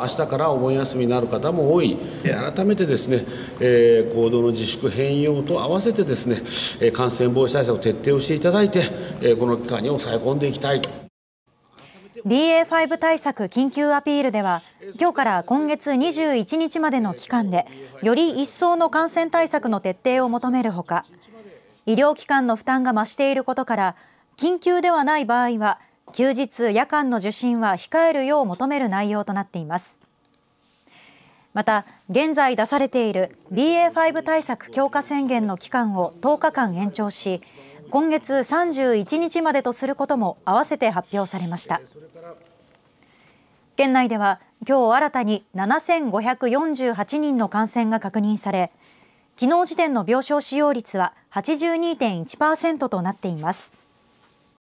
明日からお盆休みになる方も多い改めてですね、えー、行動の自粛変容と合わせてですね感染防止対策を徹底をしていただいて、えー、この期間に抑え込んでいきたい BA.5 対策緊急アピールでは今日から今月21日までの期間でより一層の感染対策の徹底を求めるほか医療機関の負担が増していることから緊急ではない場合は休日夜間の受診は控えるよう求める内容となっていますまた現在出されている BA.5 対策強化宣言の期間を10日間延長し今月31日までとすることも併せて発表されました県内では今日新たに7548人の感染が確認され昨日時点の病床使用率は82.1%となっています。